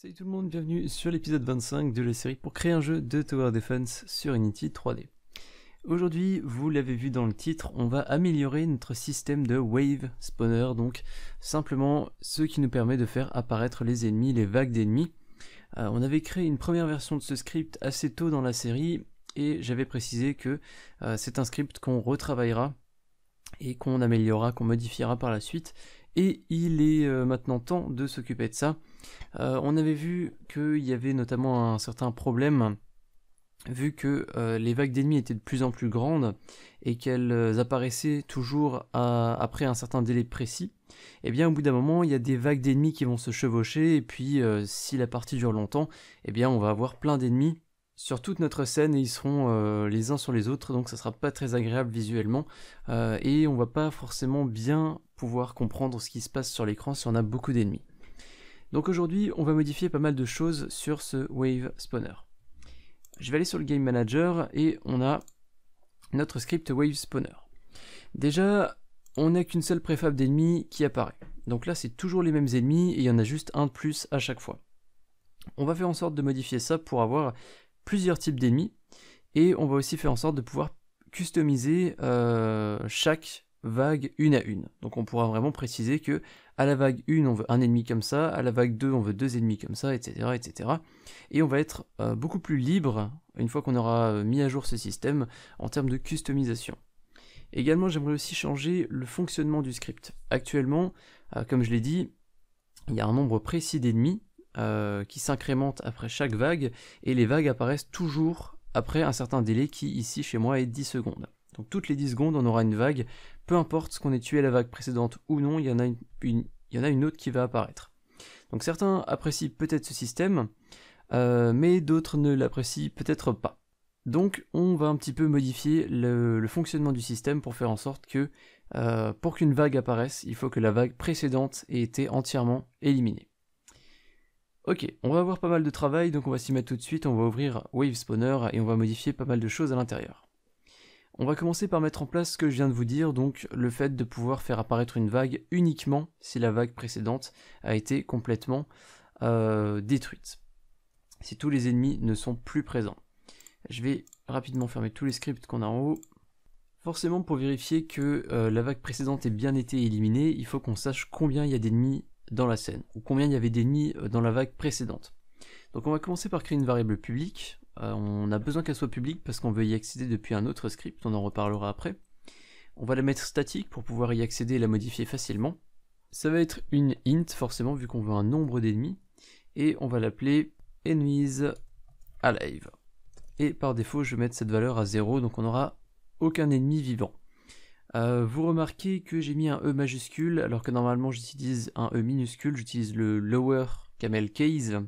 Salut tout le monde, bienvenue sur l'épisode 25 de la série pour créer un jeu de Tower Defense sur Unity 3D. Aujourd'hui, vous l'avez vu dans le titre, on va améliorer notre système de wave spawner, donc simplement ce qui nous permet de faire apparaître les ennemis, les vagues d'ennemis. Euh, on avait créé une première version de ce script assez tôt dans la série et j'avais précisé que euh, c'est un script qu'on retravaillera et qu'on améliorera, qu'on modifiera par la suite. Et il est euh, maintenant temps de s'occuper de ça euh, on avait vu qu'il y avait notamment un certain problème vu que euh, les vagues d'ennemis étaient de plus en plus grandes et qu'elles euh, apparaissaient toujours après un certain délai précis, Et eh bien au bout d'un moment, il y a des vagues d'ennemis qui vont se chevaucher et puis si la partie dure longtemps, eh bien on va avoir plein d'ennemis sur toute notre scène et ils seront les uns sur les autres donc ça sera pas très agréable visuellement et on va pas forcément bien pouvoir comprendre ce qui se passe sur l'écran si on a beaucoup d'ennemis. Donc aujourd'hui, on va modifier pas mal de choses sur ce Wave Spawner. Je vais aller sur le Game Manager et on a notre script Wave Spawner. Déjà, on n'a qu'une seule préfab d'ennemis qui apparaît. Donc là, c'est toujours les mêmes ennemis et il y en a juste un de plus à chaque fois. On va faire en sorte de modifier ça pour avoir plusieurs types d'ennemis et on va aussi faire en sorte de pouvoir customiser euh, chaque vague une à une. Donc on pourra vraiment préciser que à la vague 1, on veut un ennemi comme ça. À la vague 2, on veut deux ennemis comme ça, etc. etc. Et on va être euh, beaucoup plus libre, une fois qu'on aura euh, mis à jour ce système, en termes de customisation. Également, j'aimerais aussi changer le fonctionnement du script. Actuellement, euh, comme je l'ai dit, il y a un nombre précis d'ennemis qui s'incrémente après chaque vague, et les vagues apparaissent toujours après un certain délai qui, ici, chez moi, est 10 secondes. Donc toutes les 10 secondes, on aura une vague. Peu importe ce qu'on ait tué la vague précédente ou non, il y en a une, autre qui va apparaître. Donc certains apprécient peut-être ce système, euh, mais d'autres ne l'apprécient peut-être pas. Donc on va un petit peu modifier le, fonctionnement du système pour faire en sorte que euh, pour qu'une vague apparaisse, il faut que la vague précédente ait été entièrement éliminée. Ok, on va avoir pas mal de travail, donc on va s'y mettre tout de suite, on va ouvrir Wave Spawner et on va modifier pas mal de choses à l'intérieur. On va commencer par mettre en place ce que je viens de vous dire, donc le fait de pouvoir faire apparaître une vague uniquement si la vague précédente a été complètement euh, détruite. Si tous les ennemis ne sont plus présents. Je vais rapidement fermer tous les scripts qu'on a en haut. Forcément, pour vérifier que euh, la vague précédente ait bien été éliminée, il faut qu'on sache combien il y a d'ennemis dans la scène, ou combien il y avait d'ennemis euh, dans la vague précédente. Donc on va commencer par créer une variable publique, euh, on a besoin qu'elle soit publique parce qu'on veut y accéder depuis un autre script, on en reparlera après. On va la mettre statique pour pouvoir y accéder et la modifier facilement. Ça va être une int forcément vu qu'on veut un nombre d'ennemis. Et on va l'appeler enemies alive. Et par défaut je vais mettre cette valeur à 0 donc on n'aura aucun ennemi vivant. Euh, vous remarquez que j'ai mis un E majuscule alors que normalement j'utilise un E minuscule, j'utilise le lower camel case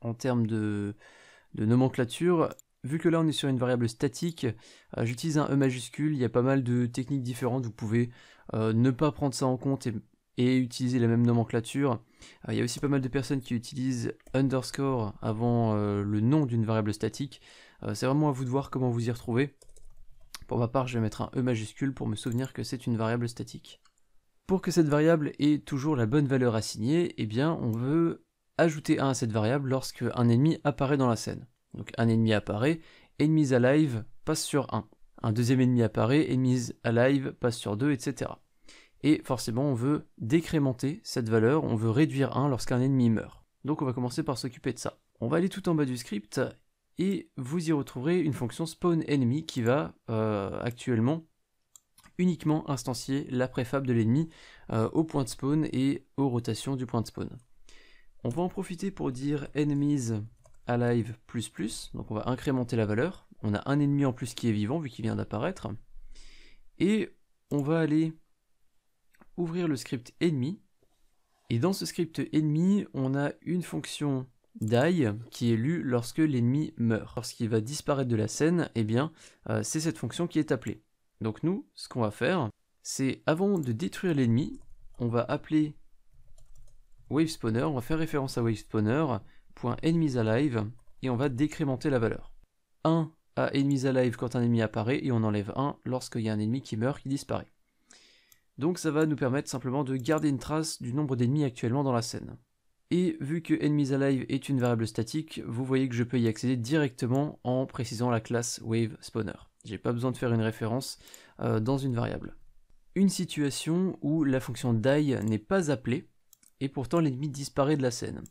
en termes de, de nomenclature. Vu que là on est sur une variable statique, euh, j'utilise un E majuscule, il y a pas mal de techniques différentes, vous pouvez euh, ne pas prendre ça en compte et, utiliser la même nomenclature. Euh, il y a aussi pas mal de personnes qui utilisent underscore avant le nom d'une variable statique. c'est vraiment à vous de voir comment vous y retrouver. Pour ma part, je vais mettre un E majuscule pour me souvenir que c'est une variable statique. Pour que cette variable ait toujours la bonne valeur assignée, eh bien on veut ajouter 1 à cette variable lorsque un ennemi apparaît dans la scène. Donc un ennemi apparaît, enemies alive passe sur 1. Un deuxième ennemi apparaît, enemies alive passe sur 2, etc. Et forcément, on veut décrémenter cette valeur, on veut réduire 1 lorsqu'un ennemi meurt. Donc on va commencer par s'occuper de ça. On va aller tout en bas du script et vous y retrouverez une fonction spawn ennemi qui va euh, actuellement uniquement instancier la préfab de l'ennemi euh, au point de spawn et aux rotations du point de spawn. On va en profiter pour dire enemies alive plus plus, donc on va incrémenter la valeur. On a un ennemi en plus qui est vivant vu qu'il vient d'apparaître. Et on va aller ouvrir le script ennemi. Et dans ce script ennemi, on a une fonction die qui est lue lorsque l'ennemi meurt. Lorsqu'il va disparaître de la scène, eh bien, euh, c'est cette fonction qui est appelée. Donc nous, ce qu'on va faire, c'est avant de détruire l'ennemi, on va appeler WaveSpawner, on va faire référence à WaveSpawner.EnemiesAlive et on va décrémenter la valeur. 1 à EnemiesAlive quand un ennemi apparaît et on enlève 1 lorsqu'il y a un ennemi qui meurt, qui disparaît. Donc ça va nous permettre simplement de garder une trace du nombre d'ennemis actuellement dans la scène. Et vu que EnemiesAlive est une variable statique, vous voyez que je peux y accéder directement en précisant la classe WaveSpawner. J'ai pas besoin de faire une référence euh, dans une variable. Une situation où la fonction die n'est pas appelée, et pourtant l'ennemi disparaît de la scène.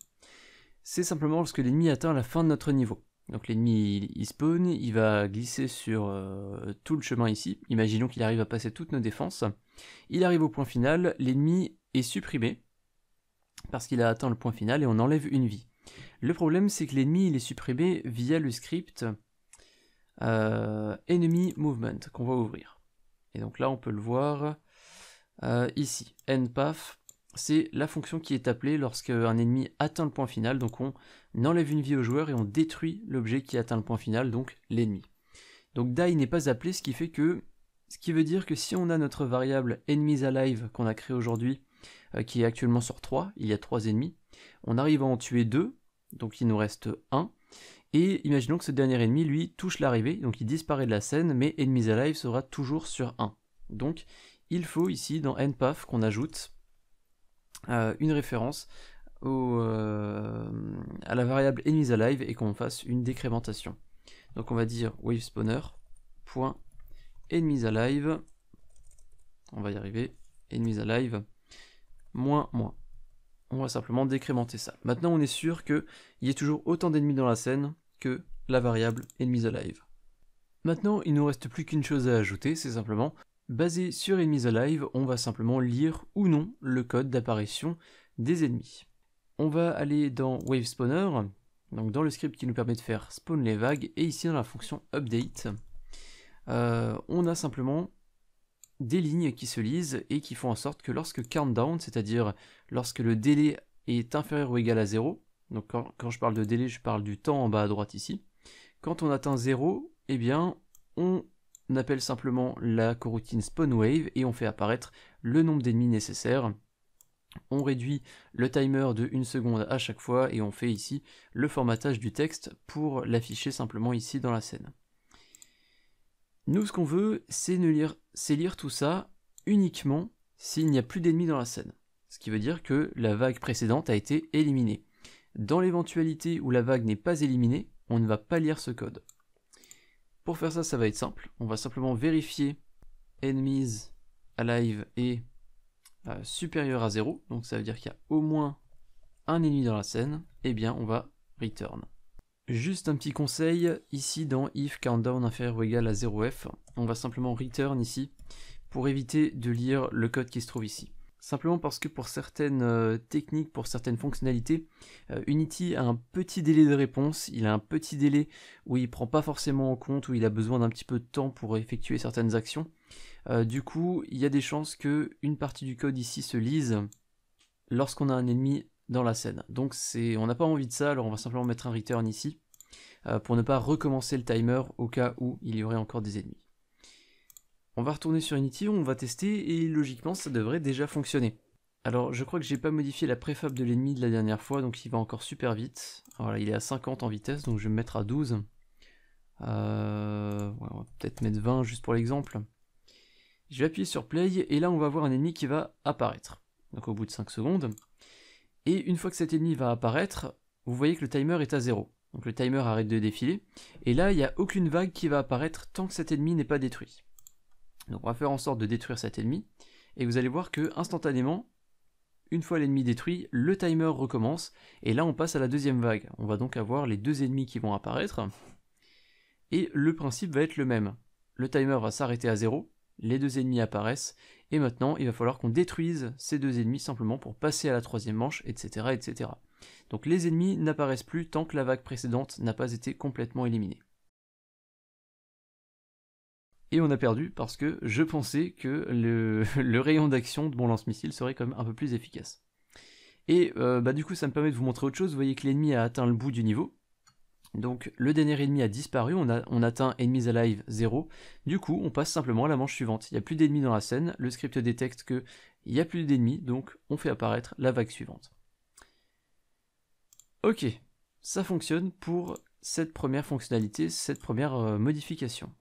C'est simplement lorsque l'ennemi atteint la fin de notre niveau. Donc l'ennemi, il, spawn, il va glisser sur euh, tout le chemin ici. Imaginons qu'il arrive à passer toutes nos défenses. Il arrive au point final, l'ennemi est supprimé, parce qu'il a atteint le point final et on enlève une vie. Le problème, c'est que l'ennemi, il est supprimé via le script euh, Enemy Movement qu'on va ouvrir. Et donc là, on peut le voir euh, ici, EndPath c'est la fonction qui est appelée lorsqu'un ennemi atteint le point final, donc on enlève une vie au joueur et on détruit l'objet qui atteint le point final, donc l'ennemi. Donc die n'est pas appelé, ce qui fait que, ce qui veut dire que si on a notre variable enemies alive qu'on a créé aujourd'hui, euh, qui est actuellement sur 3, il y a 3 ennemis, on arrive à en tuer 2, donc il nous reste 1, et imaginons que ce dernier ennemi, lui, touche l'arrivée, donc il disparaît de la scène, mais enemies alive sera toujours sur 1. Donc il faut ici dans npath qu'on ajoute une référence euh, à la variable enemies alive et qu'on fasse une décrémentation. Donc on va dire wave spawner alive. On va y arriver. Enemies alive moins moins. On va simplement décrémenter ça. Maintenant on est sûr qu'il y ait toujours autant d'ennemis dans la scène que la variable enemies alive. Maintenant il nous reste plus qu'une chose à ajouter, c'est simplement Basé sur Enemies Alive, on va simplement lire ou non le code d'apparition des ennemis. On va aller dans Wave Spawner, donc dans le script qui nous permet de faire spawn les vagues, et ici dans la fonction update, euh, on a simplement des lignes qui se lisent et qui font en sorte que lorsque countdown, c'est-à-dire lorsque le délai est inférieur ou égal à 0, donc quand, quand, je parle de délai, je parle du temps en bas à droite ici, quand on atteint 0, eh bien, on on appelle simplement la coroutine spawn wave et on fait apparaître le nombre d'ennemis nécessaires. On réduit le timer de 1 seconde à chaque fois et on fait ici le formatage du texte pour l'afficher simplement ici dans la scène. Nous ce qu'on veut c'est lire tout ça uniquement s'il n'y a plus d'ennemis dans la scène. Ce qui veut dire que la vague précédente a été éliminée. Dans l'éventualité où la vague n'est pas éliminée, on ne va pas lire ce code. Pour faire ça, ça va être simple. On va simplement vérifier enemies alive est euh, supérieur à 0. Donc ça veut dire qu'il y a au moins un ennemi dans la scène. Eh bien, on va return. Juste un petit conseil, ici dans if countdown inférieur ou égal à 0f, on va simplement return ici pour éviter de lire le code qui se trouve ici simplement parce que pour certaines euh, techniques, pour certaines fonctionnalités, euh, Unity a un petit délai de réponse, il a un petit délai où il prend pas forcément en compte, où il a besoin d'un petit peu de temps pour effectuer certaines actions. Euh, du coup, il y a des chances que une partie du code ici se lise lorsqu'on a un ennemi dans la scène. Donc on n'a pas envie de ça, alors on va simplement mettre un return ici pour ne pas recommencer le timer au cas où il y aurait encore des ennemis. On va retourner sur Unity, on va tester et logiquement ça devrait déjà fonctionner. Alors je crois que j'ai pas modifié la préfab de l'ennemi de la dernière fois donc il va encore super vite. Voilà il est à 50 en vitesse donc je vais me mettre à 12. Euh, on va peut-être mettre 20 juste pour l'exemple. Je vais appuyer sur play et là on va voir un ennemi qui va apparaître. Donc au bout de 5 secondes. Et une fois que cet ennemi va apparaître, vous voyez que le timer est à 0. Donc le timer arrête de défiler. Et là il n'y a aucune vague qui va apparaître tant que cet ennemi n'est pas détruit. Donc on va faire en sorte de détruire cet ennemi, et vous allez voir que instantanément, une fois l'ennemi détruit, le timer recommence, et là on passe à la deuxième vague. On va donc avoir les deux ennemis qui vont apparaître, et le principe va être le même. Le timer va s'arrêter à zéro, les deux ennemis apparaissent, et maintenant il va falloir qu'on détruise ces deux ennemis simplement pour passer à la troisième manche, etc. etc. Donc les ennemis n'apparaissent plus tant que la vague précédente n'a pas été complètement éliminée. Et on a perdu parce que je pensais que le, rayon d'action de mon lance-missile serait quand même un peu plus efficace. Et euh, bah, du coup, ça me permet de vous montrer autre chose. Vous voyez que l'ennemi a atteint le bout du niveau. Donc le dernier ennemi a disparu, on, on atteint Enemies Alive 0. Du coup, on passe simplement à la manche suivante. Il n'y a plus d'ennemis dans la scène, le script détecte qu'il n'y a plus d'ennemis, donc on fait apparaître la vague suivante. Ok, ça fonctionne pour cette première fonctionnalité, cette première euh, modification.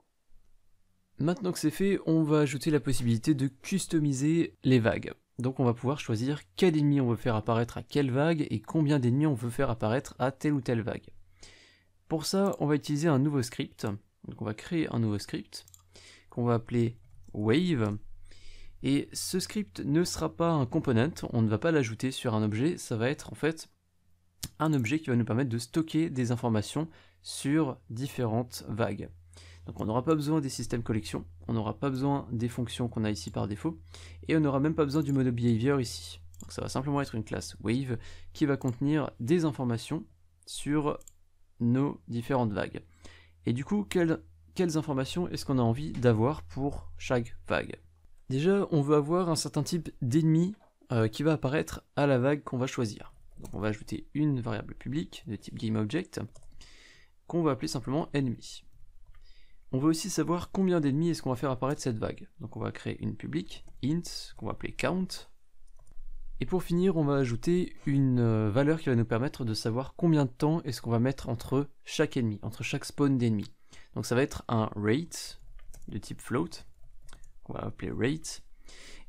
Maintenant que c'est fait, on va ajouter la possibilité de customiser les vagues. Donc on va pouvoir choisir quel ennemi on veut faire apparaître à quelle vague et combien d'ennemis on veut faire apparaître à telle ou telle vague. Pour ça, on va utiliser un nouveau script. Donc on va créer un nouveau script qu'on va appeler wave. Et ce script ne sera pas un component, on ne va pas l'ajouter sur un objet, ça va être en fait un objet qui va nous permettre de stocker des informations sur différentes vagues. Donc on n'aura pas besoin des systèmes collection, on n'aura pas besoin des fonctions qu'on a ici par défaut, et on n'aura même pas besoin du mode behavior ici. Donc ça va simplement être une classe wave qui va contenir des informations sur nos différentes vagues. Et du coup, quelles, informations est-ce qu'on a envie d'avoir pour chaque vague Déjà, on veut avoir un certain type d'ennemi euh, qui va apparaître à la vague qu'on va choisir. Donc on va ajouter une variable publique de type GameObject qu'on va appeler simplement ennemi. On veut aussi savoir combien d'ennemis est-ce qu'on va faire apparaître cette vague. Donc on va créer une publique, int, qu'on va appeler count. Et pour finir, on va ajouter une euh, valeur qui va nous permettre de savoir combien de temps est-ce qu'on va mettre entre chaque ennemi, entre chaque spawn d'ennemis. Donc ça va être un rate de type float, qu'on va appeler rate.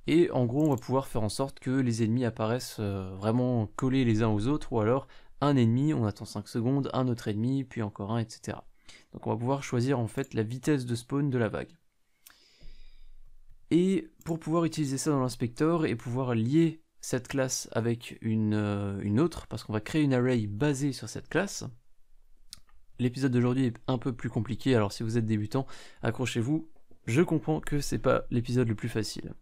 Et en gros, on va pouvoir faire en sorte que les ennemis apparaissent euh, vraiment collés les uns aux autres, ou alors un ennemi, on attend 5 secondes, un autre ennemi, puis encore un, etc. Donc on va pouvoir choisir en fait la vitesse de spawn de la vague. Et pour pouvoir utiliser ça dans l'inspecteur et pouvoir lier cette classe avec euh, une, autre, parce qu'on va créer une array basée sur cette classe, l'épisode d'aujourd'hui est un peu plus compliqué, alors si vous êtes débutant, accrochez-vous, je comprends que c'est pas l'épisode le plus facile.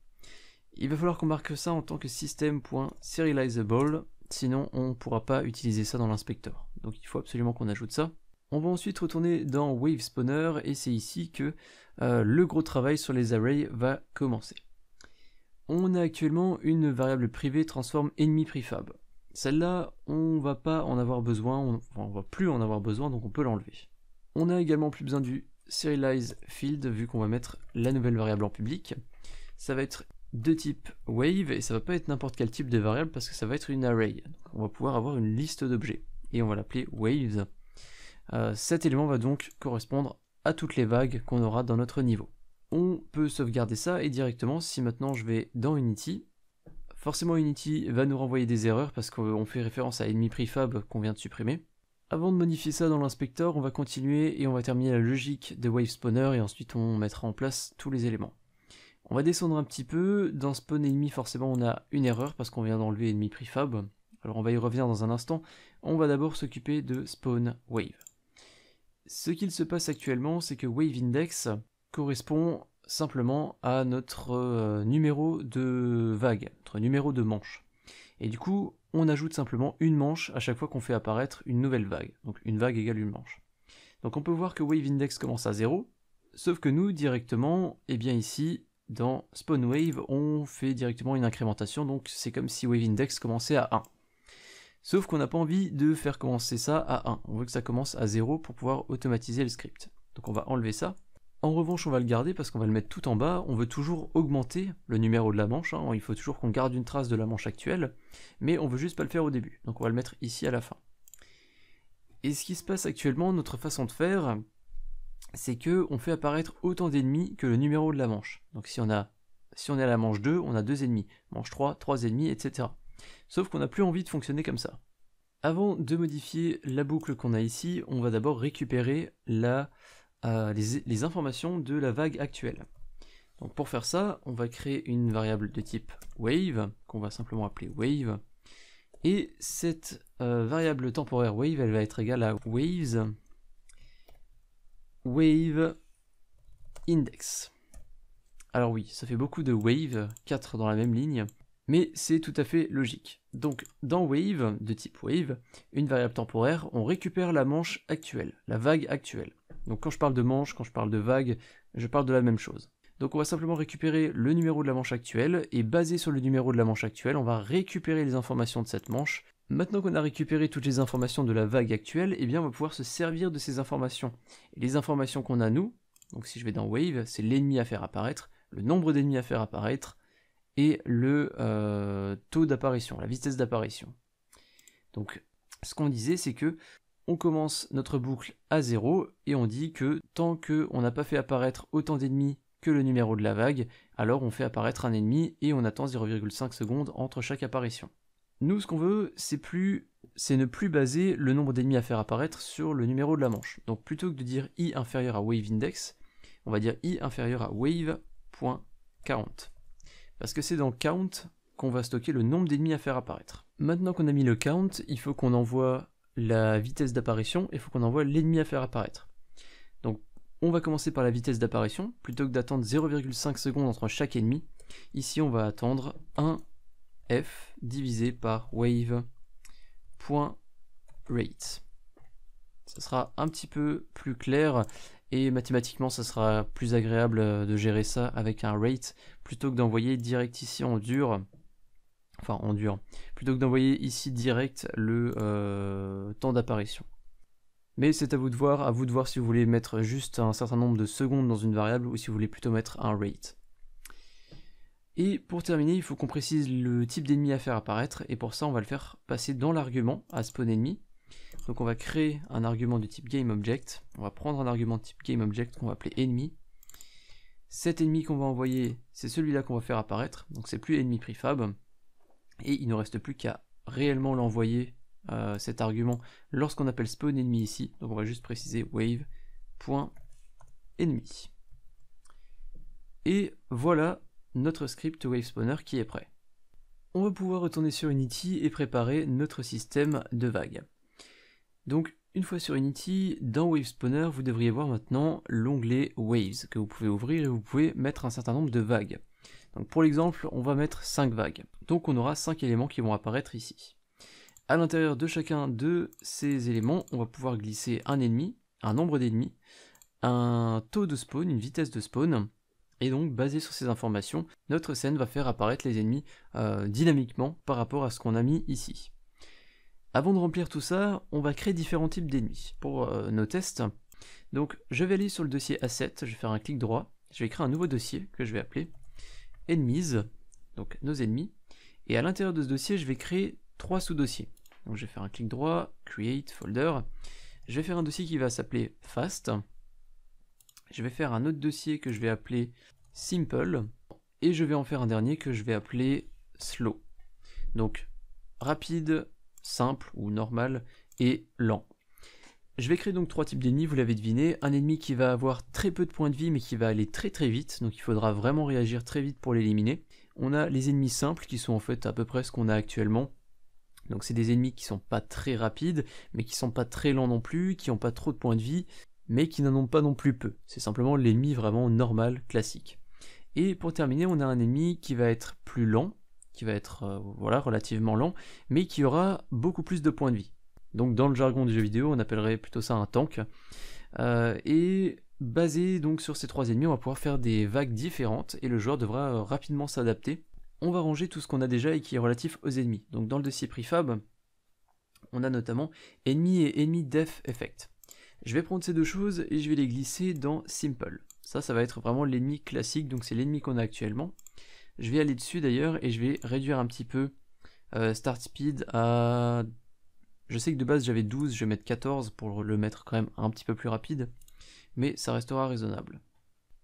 Il va falloir qu'on marque ça en tant que system.serializable, sinon on ne pourra pas utiliser ça dans l'inspecteur. Donc il faut absolument qu'on ajoute ça. On va ensuite retourner dans Wavespawner, et c'est ici que euh, le gros travail sur les arrays va commencer. On a actuellement une variable privée transform Celle-là, on va pas en avoir besoin, on, va plus en avoir besoin donc on peut l'enlever. On a également plus besoin du serialize field vu qu'on va mettre la nouvelle variable en public. Ça va être de type wave et ça va pas être n'importe quel type de variable parce que ça va être une array. on va pouvoir avoir une liste d'objets et on va l'appeler waves euh, cet élément va donc correspondre à toutes les vagues qu'on aura dans notre niveau. On peut sauvegarder ça et directement si maintenant je vais dans Unity, forcément Unity va nous renvoyer des erreurs parce qu'on fait référence à ennemi prefab qu'on vient de supprimer. Avant de modifier ça dans l'inspecteur, on va continuer et on va terminer la logique de Wave Spawner et ensuite on mettra en place tous les éléments. On va descendre un petit peu, dans Spawn Ennemi forcément on a une erreur parce qu'on vient d'enlever Enemy Prefab, alors on va y revenir dans un instant, on va d'abord s'occuper de Spawn Wave. Ce qu'il se passe actuellement, c'est que Wave Index correspond simplement à notre euh, numéro de vague, notre numéro de manche. Et du coup, on ajoute simplement une manche à chaque fois qu'on fait apparaître une nouvelle vague. Donc une vague égale une manche. Donc on peut voir que Wave Index commence à 0, sauf que nous, directement, et eh bien ici, dans Spawn Wave, on fait directement une incrémentation, donc c'est comme si Wave Index commençait à 1. Sauf qu'on n'a pas envie de faire commencer ça à 1. On veut que ça commence à 0 pour pouvoir automatiser le script. Donc on va enlever ça. En revanche, on va le garder parce qu'on va le mettre tout en bas. On veut toujours augmenter le numéro de la manche. Hein. Il faut toujours qu'on garde une trace de la manche actuelle. Mais on veut juste pas le faire au début. Donc on va le mettre ici à la fin. Et ce qui se passe actuellement, notre façon de faire, c'est que on fait apparaître autant d'ennemis que le numéro de la manche. Donc si on a si on est à la manche 2, on a deux ennemis, manche 3, 3 ennemis, etc. Sauf qu'on n'a plus envie de fonctionner comme ça. Avant de modifier la boucle qu'on a ici, on va d'abord récupérer euh, les, informations de la vague actuelle. Donc pour faire ça, on va créer une variable de type wave, qu'on va simplement appeler wave. Et cette euh, variable temporaire wave, elle va être égale à waves wave index. Alors oui, ça fait beaucoup de wave, 4 dans la même ligne mais c'est tout à fait logique. Donc dans Wave, de type Wave, une variable temporaire, on récupère la manche actuelle, la vague actuelle. Donc quand je parle de manche, quand je parle de vague, je parle de la même chose. Donc on va simplement récupérer le numéro de la manche actuelle, et basé sur le numéro de la manche actuelle, on va récupérer les informations de cette manche. Maintenant qu'on a récupéré toutes les informations de la vague actuelle, eh bien on va pouvoir se servir de ces informations. Et les informations qu'on a nous, donc si je vais dans Wave, c'est l'ennemi à faire apparaître, le nombre d'ennemis à faire apparaître, et le euh, taux d'apparition, la vitesse d'apparition. Donc ce qu'on disait c'est que on commence notre boucle à 0 et on dit que tant qu'on n'a pas fait apparaître autant d'ennemis que le numéro de la vague, alors on fait apparaître un ennemi et on attend 0,5 secondes entre chaque apparition. Nous ce qu'on veut c'est plus c'est ne plus baser le nombre d'ennemis à faire apparaître sur le numéro de la manche. Donc plutôt que de dire i inférieur à wave index, on va dire i inférieur à wave.40 parce que c'est dans count qu'on va stocker le nombre d'ennemis à faire apparaître. Maintenant qu'on a mis le count, il faut qu'on envoie la vitesse d'apparition et il faut qu'on envoie l'ennemi à faire apparaître. Donc on va commencer par la vitesse d'apparition, plutôt que d'attendre 0,5 secondes entre chaque ennemi, ici on va attendre 1 f divisé par wave.rate. Ce sera un petit peu plus clair et mathématiquement, ça sera plus agréable euh, de gérer ça avec un rate plutôt que d'envoyer direct ici en dur. Enfin, en dur. Plutôt que d'envoyer ici direct le euh, temps d'apparition. Mais c'est à vous de voir, à vous de voir si vous voulez mettre juste un certain nombre de secondes dans une variable ou si vous voulez plutôt mettre un rate. Et pour terminer, il faut qu'on précise le type d'ennemi à faire apparaître, et pour ça on va le faire passer dans l'argument à spawn ennemi, donc on va créer un argument du type GameObject. On va prendre un argument de type GameObject qu'on va appeler ennemi. Cet ennemi qu'on va envoyer, c'est celui-là qu'on va faire apparaître. Donc c'est plus ennemi prefab. Et il ne reste plus qu'à réellement l'envoyer, euh, cet argument, lorsqu'on appelle spawn ennemi ici. Donc on va juste préciser wave.ennemi. Et voilà notre script WaveSpawner qui est prêt. On va pouvoir retourner sur Unity et préparer notre système de vagues. Donc une fois sur Unity, dans Wave Spawner, vous devriez voir maintenant l'onglet Waves que vous pouvez ouvrir et vous pouvez mettre un certain nombre de vagues. Donc pour l'exemple, on va mettre 5 vagues. Donc on aura 5 éléments qui vont apparaître ici. À l'intérieur de chacun de ces éléments, on va pouvoir glisser un ennemi, un nombre d'ennemis, un taux de spawn, une vitesse de spawn, et donc, basé sur ces informations, notre scène va faire apparaître les ennemis euh, dynamiquement par rapport à ce qu'on a mis ici. Avant de remplir tout ça, on va créer différents types d'ennemis pour euh, nos tests. Donc je vais aller sur le dossier Asset, je vais faire un clic droit, je vais créer un nouveau dossier que je vais appeler Enemies, donc nos ennemis. Et à l'intérieur de ce dossier, je vais créer trois sous-dossiers. Donc je vais faire un clic droit, Create Folder. Je vais faire un dossier qui va s'appeler Fast. Je vais faire un autre dossier que je vais appeler Simple. Et je vais en faire un dernier que je vais appeler Slow. Donc rapide, simple ou normal et lent. Je vais créer donc trois types d'ennemis, vous l'avez deviné. Un ennemi qui va avoir très peu de points de vie mais qui va aller très très vite, donc il faudra vraiment réagir très vite pour l'éliminer. On a les ennemis simples qui sont en fait à peu près ce qu'on a actuellement. Donc c'est des ennemis qui sont pas très rapides, mais qui sont pas très lents non plus, qui n'ont pas trop de points de vie, mais qui n'en ont pas non plus peu. C'est simplement l'ennemi vraiment normal, classique. Et pour terminer, on a un ennemi qui va être plus lent, qui va être euh, voilà, relativement lent, mais qui aura beaucoup plus de points de vie. Donc dans le jargon du jeu vidéo, on appellerait plutôt ça un tank. Euh, et basé donc sur ces trois ennemis, on va pouvoir faire des vagues différentes et le joueur devra euh, rapidement s'adapter. On va ranger tout ce qu'on a déjà et qui est relatif aux ennemis. Donc dans le dossier prefab, on a notamment ennemi et ennemi death effect. Je vais prendre ces deux choses et je vais les glisser dans simple. Ça, ça va être vraiment l'ennemi classique, donc c'est l'ennemi qu'on a actuellement. Je vais aller dessus d'ailleurs et je vais réduire un petit peu euh, Start Speed à... Je sais que de base j'avais 12, je vais mettre 14 pour le mettre quand même un petit peu plus rapide, mais ça restera raisonnable.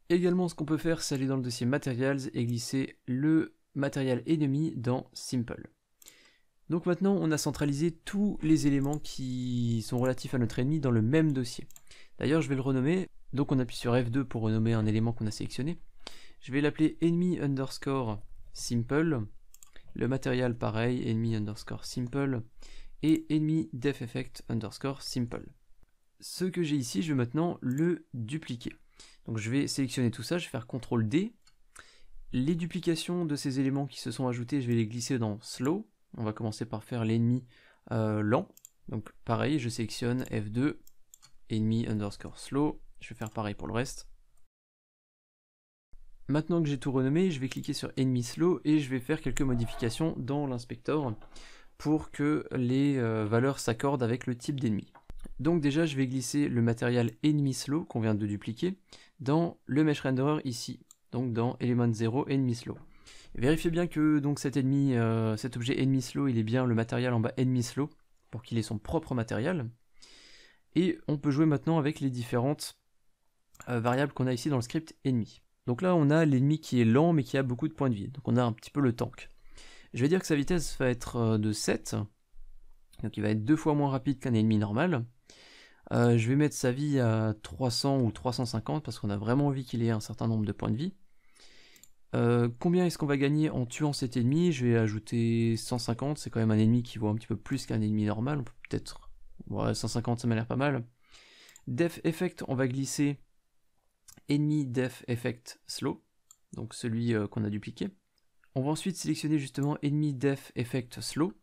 Également ce qu'on peut faire c'est aller dans le dossier Materials et glisser le matériel ennemi dans Simple. Donc maintenant, on a centralisé tous les éléments qui sont relatifs à notre ennemi dans le même dossier. D'ailleurs, je vais le renommer. Donc on appuie sur F2 pour renommer un élément qu'on a sélectionné. Je vais l'appeler Ennemi underscore simple. Le matériel pareil, enemy underscore simple. Et Ennemi def effect underscore simple. Ce que j'ai ici, je vais maintenant le dupliquer. Donc je vais sélectionner tout ça, je vais faire CTRL D. Les duplications de ces éléments qui se sont ajoutés, je vais les glisser dans slow. On va commencer par faire l'ennemi euh, lent. Donc pareil, je sélectionne F2, ennemi underscore slow. Je vais faire pareil pour le reste. Maintenant que j'ai tout renommé, je vais cliquer sur EnemySlow » et je vais faire quelques modifications dans l'inspecteur pour que les euh, valeurs s'accordent avec le type d'ennemi. Donc déjà, je vais glisser le matériel EnemySlow » Slow qu'on vient de dupliquer dans le Mesh Renderer ici, donc dans Element 0 EnemySlow ». Vérifiez bien que donc cet ennemi, euh, cet objet EnemySlow », Slow, il est bien le matériel en bas EnemySlow » pour qu'il ait son propre matériel. Et on peut jouer maintenant avec les différentes euh, variables qu'on a ici dans le script ennemi. Donc là, on a l'ennemi qui est lent mais qui a beaucoup de points de vie. Donc on a un petit peu le tank. Je vais dire que sa vitesse va être euh, de 7. Donc il va être deux fois moins rapide qu'un ennemi normal. Euh, je vais mettre sa vie à 300 ou 350 parce qu'on a vraiment envie qu'il ait un certain nombre de points de vie. Euh, combien est-ce qu'on va gagner en tuant cet ennemi Je vais ajouter 150, c'est quand même un ennemi qui vaut un petit peu plus qu'un ennemi normal, peut peut-être... Ouais, 150 ça m'a l'air pas mal. Def Effect, on va glisser Enemy Def Effect Slow, donc celui euh, qu'on a dupliqué. On va ensuite sélectionner justement Enemy Def Effect Slow.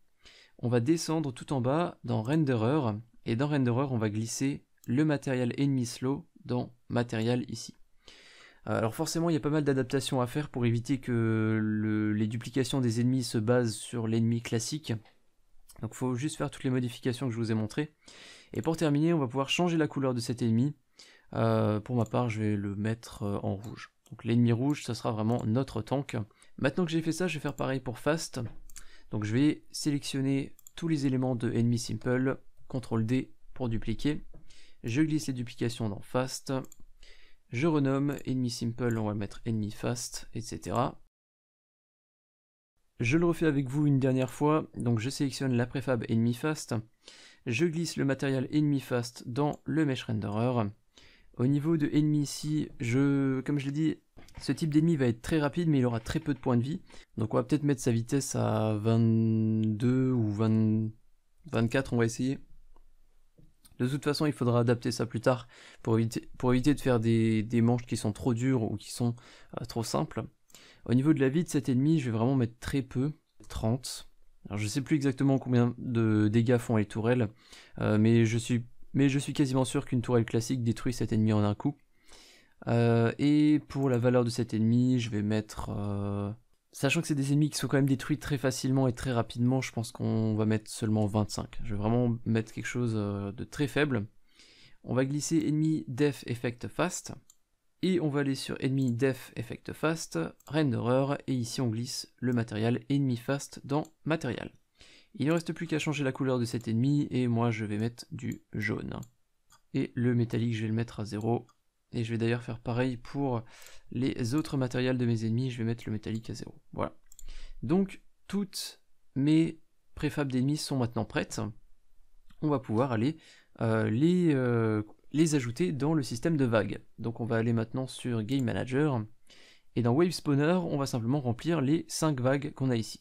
On va descendre tout en bas dans Renderer, et dans Renderer, on va glisser le matériel ennemi slow dans matériel ici. Euh, alors forcément, il y a pas mal d'adaptations à faire pour éviter que les duplications des ennemis se basent sur l'ennemi classique. Donc il faut juste faire toutes les modifications que je vous ai montrées. Et pour terminer, on va pouvoir changer la couleur de cet ennemi. Euh, pour ma part, je vais le mettre euh, en rouge. Donc l'ennemi rouge, ça sera vraiment notre tank. Maintenant que j'ai fait ça, je vais faire pareil pour Fast. Donc je vais sélectionner tous les éléments de Ennemi Simple, CTRL D pour dupliquer. Je glisse les duplications dans Fast. Je renomme Enemy Simple, on va le mettre Enemy Fast, etc. Je le refais avec vous une dernière fois, donc je sélectionne la préfab Enemy Fast. Je glisse le matériel Enemy Fast dans le Mesh Renderer. Au niveau de ennemi ici, je, comme je l'ai dit, ce type d'ennemi va être très rapide mais il aura très peu de points de vie. Donc on va peut-être mettre sa vitesse à 22 ou 24, on va essayer. De toute façon, il faudra adapter ça plus tard pour éviter, de faire des, manches qui sont trop dures ou qui sont euh, trop simples. Au niveau de la vie de cet ennemi, je vais vraiment mettre très peu, 30. Alors je sais plus exactement combien de dégâts font les tourelles, euh, mais je suis mais je suis quasiment sûr qu'une tourelle classique détruit cet ennemi en un coup. Euh, et pour la valeur de cet ennemi, je vais mettre... Euh, sachant que c'est des ennemis qui sont quand même détruits très facilement et très rapidement, je pense qu'on va mettre seulement 25. Je vais vraiment mettre quelque chose euh, de très faible. On va glisser ennemi def effect fast. Et on va aller sur ennemi def effect fast, renderer, et ici on glisse le matériel ennemi fast dans matériel. Il ne reste plus qu'à changer la couleur de cet ennemi, et moi je vais mettre du jaune. Et le métallique, je vais le mettre à 0. Et je vais d'ailleurs faire pareil pour les autres matériels de mes ennemis, je vais mettre le métallique à 0. Voilà. Donc, toutes mes préfabs d'ennemis sont maintenant prêtes. On va pouvoir aller euh, les, euh, les ajouter dans le système de vagues. Donc on va aller maintenant sur Game Manager. Et dans Wave Spawner, on va simplement remplir les 5 vagues qu'on a ici.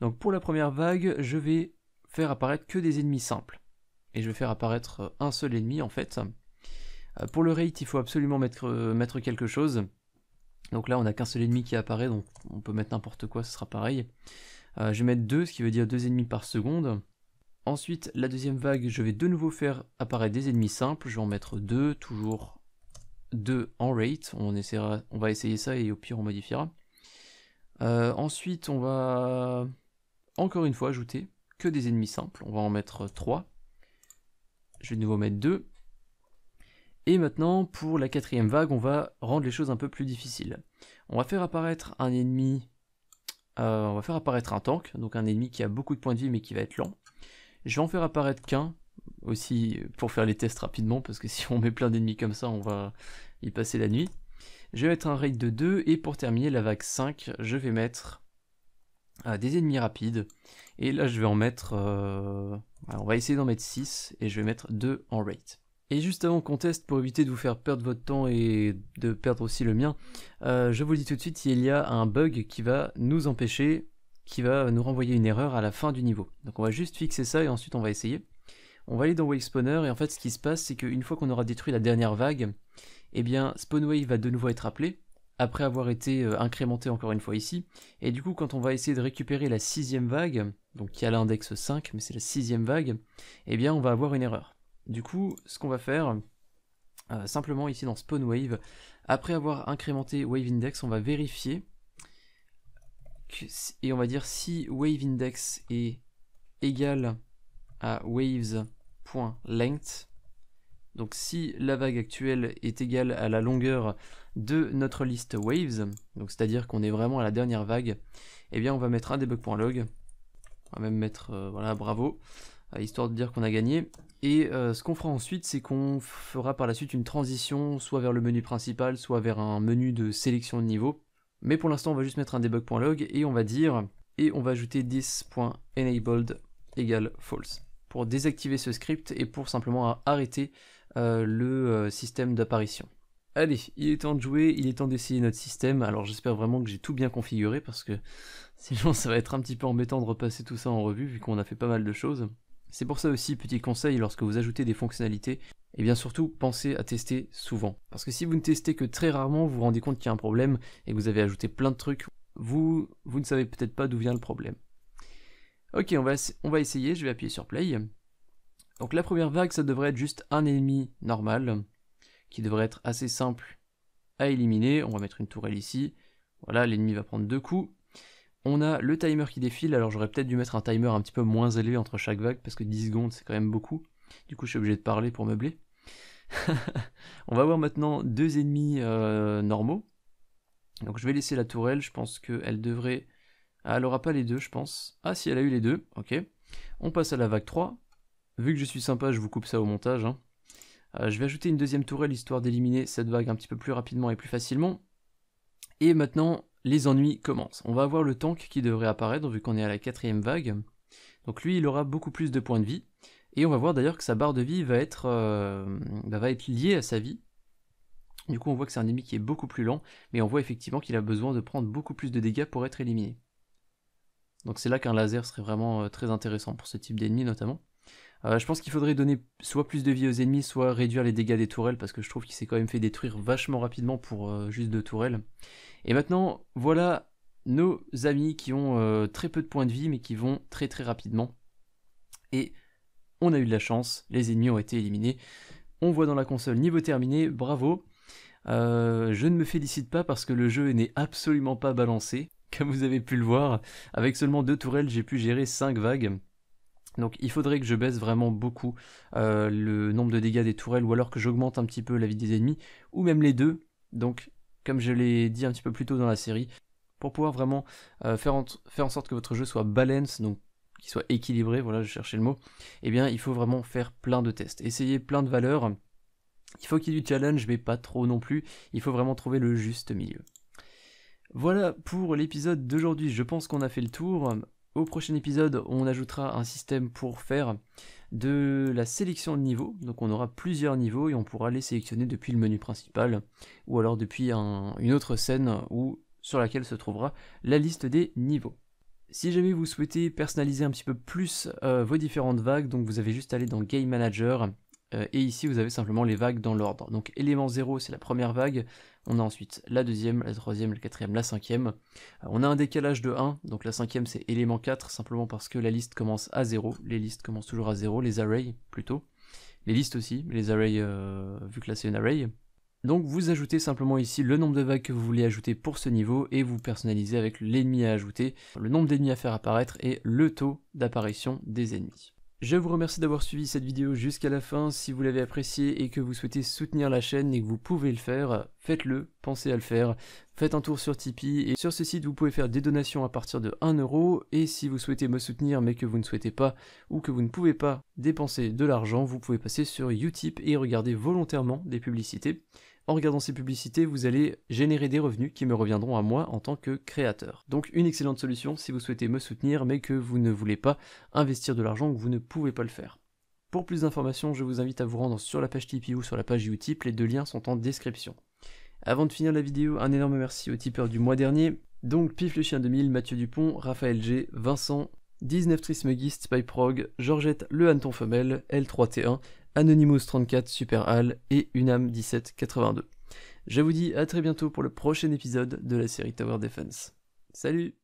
Donc pour la première vague, je vais faire apparaître que des ennemis simples. Et je vais faire apparaître euh, un seul ennemi en fait. Euh, pour le rate, il faut absolument mettre, euh, quelque chose. Donc là, on n'a qu'un seul ennemi qui apparaît, donc on peut mettre n'importe quoi, ce sera pareil. je vais mettre 2, ce qui veut dire 2 ennemis par seconde. Ensuite, la deuxième vague, je vais de nouveau faire apparaître des ennemis simples. Je vais en mettre 2, toujours 2 en rate. On, essaiera, on va essayer ça et au pire, on modifiera. ensuite, on va encore une fois ajouter que des ennemis simples. On va en mettre 3. Je vais de nouveau mettre 2. Et maintenant, pour la quatrième vague, on va rendre les choses un peu plus difficiles. On va faire apparaître un ennemi... Euh, on va faire apparaître un tank, donc un ennemi qui a beaucoup de points de vie mais qui va être lent. Je vais en faire apparaître qu'un, aussi pour faire les tests rapidement, parce que si on met plein d'ennemis comme ça, on va y passer la nuit. Je vais mettre un raid de 2, et pour terminer la vague 5, je vais mettre des ennemis rapides. Et là, je vais en mettre... Euh, on va essayer d'en mettre 6, et je vais mettre 2 en rate. Et juste avant qu'on teste, pour éviter de vous faire perdre votre temps et de perdre aussi le mien, euh, je vous dis tout de suite, il y a un bug qui va nous empêcher, qui va nous renvoyer une erreur à la fin du niveau. Donc on va juste fixer ça et ensuite on va essayer. On va aller dans Wave Spawner et en fait ce qui se passe c'est qu'une fois qu'on aura détruit la dernière vague, et eh bien Spawn Wave va de nouveau être appelé après avoir été euh, incrémenté encore une fois ici. Et du coup, quand on va essayer de récupérer la sixième vague, donc qui a l'index 5, mais c'est la sixième vague, eh bien on va avoir une erreur. Du coup, ce qu'on va faire, euh, simplement ici dans Spawn Wave, après avoir incrémenté Wave Index, on va vérifier, et on va dire si Wave Index est égal à waves.length, donc si la vague actuelle est égale à la longueur de notre liste waves, donc c'est-à-dire qu'on est vraiment à la dernière vague, eh bien on va mettre un debug.log, on va même mettre euh, voilà bravo, euh, histoire de dire qu'on a gagné. Et euh, ce qu'on fera ensuite, c'est qu'on fera par la suite une transition, soit vers le menu principal, soit vers un menu de sélection de niveau. Mais pour l'instant, on va juste mettre un debug.log et on va dire, et on va ajouter this.enabled égale false, pour désactiver ce script et pour simplement arrêter euh, le euh, système d'apparition. Allez, il est temps de jouer, il est temps d'essayer notre système. Alors j'espère vraiment que j'ai tout bien configuré parce que sinon ça va être un petit peu embêtant de repasser tout ça en revue vu qu'on a fait pas mal de choses. C'est pour ça aussi, petit conseil, lorsque vous ajoutez des fonctionnalités, et eh bien surtout, pensez à tester souvent. Parce que si vous ne testez que très rarement, vous vous rendez compte qu'il y a un problème et que vous avez ajouté plein de trucs, vous, vous ne savez peut-être pas d'où vient le problème. Ok, on va, on va essayer, je vais appuyer sur play. Donc la première vague, ça devrait être juste un ennemi normal, qui devrait être assez simple à éliminer. On va mettre une tourelle ici. Voilà, l'ennemi va prendre deux coups. On a le timer qui défile, alors j'aurais peut-être dû mettre un timer un petit peu moins élevé entre chaque vague, parce que 10 secondes c'est quand même beaucoup. Du coup je suis obligé de parler pour meubler. on va avoir maintenant deux ennemis euh, normaux. Donc je vais laisser la tourelle, je pense qu'elle devrait... Ah, elle n'aura pas les deux je pense. Ah si, elle a eu les deux, ok. On passe à la vague 3. Vu que je suis sympa, je vous coupe ça au montage. Hein. Euh, je vais ajouter une deuxième tourelle histoire d'éliminer cette vague un petit peu plus rapidement et plus facilement. Et maintenant, les ennuis commencent. On va avoir le tank qui devrait apparaître vu qu'on est à la quatrième vague. Donc lui, il aura beaucoup plus de points de vie. Et on va voir d'ailleurs que sa barre de vie va être, euh, bah, va être liée à sa vie. Du coup, on voit que c'est un ennemi qui est beaucoup plus lent, mais on voit effectivement qu'il a besoin de prendre beaucoup plus de dégâts pour être éliminé. Donc c'est là qu'un laser serait vraiment euh, très intéressant pour ce type d'ennemi notamment. Euh, je pense qu'il faudrait donner soit plus de vie aux ennemis, soit réduire les dégâts des tourelles, parce que je trouve qu'il s'est quand même fait détruire vachement rapidement pour euh, juste deux tourelles. Et maintenant, voilà nos amis qui ont euh, très peu de points de vie, mais qui vont très très rapidement. Et on a eu de la chance, les ennemis ont été éliminés. On voit dans la console niveau terminé, bravo. je ne me félicite pas parce que le jeu n'est absolument pas balancé. Comme vous avez pu le voir, avec seulement deux tourelles, j'ai pu gérer cinq vagues. Donc il faudrait que je baisse vraiment beaucoup euh, le nombre de dégâts des tourelles ou alors que j'augmente un petit peu la vie des ennemis ou même les deux. Donc comme je l'ai dit un petit peu plus tôt dans la série, pour pouvoir vraiment euh, faire, en faire, en sorte que votre jeu soit balance, donc qu'il soit équilibré, voilà je cherchais le mot, eh bien il faut vraiment faire plein de tests, essayer plein de valeurs. Il faut qu'il y ait du challenge mais pas trop non plus, il faut vraiment trouver le juste milieu. Voilà pour l'épisode d'aujourd'hui, je pense qu'on a fait le tour. Au prochain épisode, on ajoutera un système pour faire de la sélection de niveaux. Donc on aura plusieurs niveaux et on pourra les sélectionner depuis le menu principal ou alors depuis une autre scène où, sur laquelle se trouvera la liste des niveaux. Si jamais vous souhaitez personnaliser un petit peu plus euh, vos différentes vagues, donc vous avez juste à aller dans Game Manager, euh, et ici vous avez simplement les vagues dans l'ordre. Donc élément 0 c'est la première vague, on a ensuite la deuxième, la troisième, la quatrième, la cinquième. Euh, on a un décalage de 1, donc la cinquième c'est élément 4, simplement parce que la liste commence à 0. Les listes commencent toujours à 0, les arrays plutôt. Les listes aussi, les arrays, euh, vu que là c'est une array. Donc vous ajoutez simplement ici le nombre de vagues que vous voulez ajouter pour ce niveau et vous personnalisez avec l'ennemi à ajouter, le nombre d'ennemis à faire apparaître et le taux d'apparition des ennemis. Je vous remercie d'avoir suivi cette vidéo jusqu'à la fin. Si vous l'avez appréciée et que vous souhaitez soutenir la chaîne et que vous pouvez le faire, faites-le, pensez à le faire. Faites un tour sur Tipeee et sur ce site vous pouvez faire des donations à partir de 1€ et si vous souhaitez me soutenir mais que vous ne souhaitez pas ou que vous ne pouvez pas dépenser de l'argent, vous pouvez passer sur Utip et regarder volontairement des publicités en regardant ces publicités, vous allez générer des revenus qui me reviendront à moi en tant que créateur. Donc une excellente solution si vous souhaitez me soutenir mais que vous ne voulez pas investir de l'argent ou que vous ne pouvez pas le faire. Pour plus d'informations, je vous invite à vous rendre sur la page Tipeee ou sur la page Utip, les deux liens sont en description. Avant de finir la vidéo, un énorme merci aux tipeurs du mois dernier, donc Pif le chien 2000, Mathieu Dupont, Raphaël G, Vincent, 19 Trismegist, Spyprog, Georgette le hanneton femelle, L3T1, Anonymous34 Super Hall et Unam1782. Je vous dis à très bientôt pour le prochain épisode de la série Tower Defense. Salut